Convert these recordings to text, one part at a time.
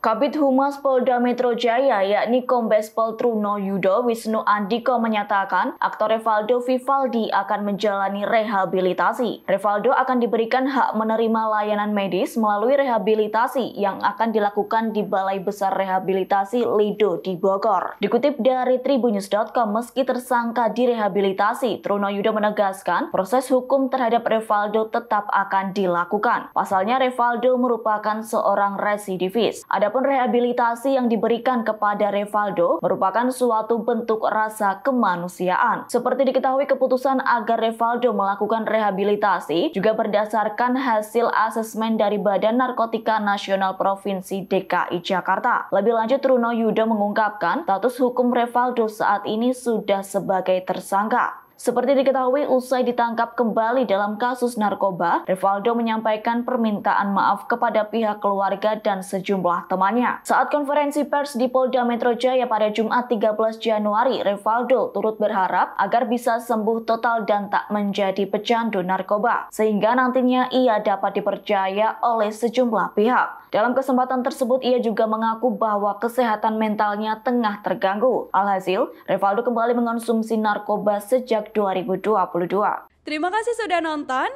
Kabit Humas Polda Metro Jaya yakni Kombes Pol Truno Yudo Wisnu Andiko menyatakan aktor Revaldo Vivaldi akan menjalani rehabilitasi. Revaldo akan diberikan hak menerima layanan medis melalui rehabilitasi yang akan dilakukan di Balai Besar Rehabilitasi Lido di Bogor. Dikutip dari tribunews.com meski tersangka direhabilitasi, Truno Yudo menegaskan proses hukum terhadap Revaldo tetap akan dilakukan. Pasalnya Revaldo merupakan seorang residivis. Ada Adapun rehabilitasi yang diberikan kepada Revaldo merupakan suatu bentuk rasa kemanusiaan. Seperti diketahui keputusan agar Revaldo melakukan rehabilitasi juga berdasarkan hasil asesmen dari Badan Narkotika Nasional Provinsi DKI Jakarta. Lebih lanjut Truno Yuda mengungkapkan status hukum Revaldo saat ini sudah sebagai tersangka. Seperti diketahui, usai ditangkap kembali dalam kasus narkoba, Rivaldo menyampaikan permintaan maaf kepada pihak keluarga dan sejumlah temannya. Saat konferensi pers di Polda Metro Jaya pada Jumat 13 Januari, Rivaldo turut berharap agar bisa sembuh total dan tak menjadi pecandu narkoba, sehingga nantinya ia dapat dipercaya oleh sejumlah pihak. Dalam kesempatan tersebut, ia juga mengaku bahwa kesehatan mentalnya tengah terganggu. Alhasil, Rivaldo kembali mengonsumsi narkoba sejak 2022. Terima kasih sudah nonton.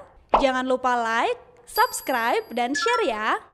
Jangan lupa like, subscribe, dan share ya.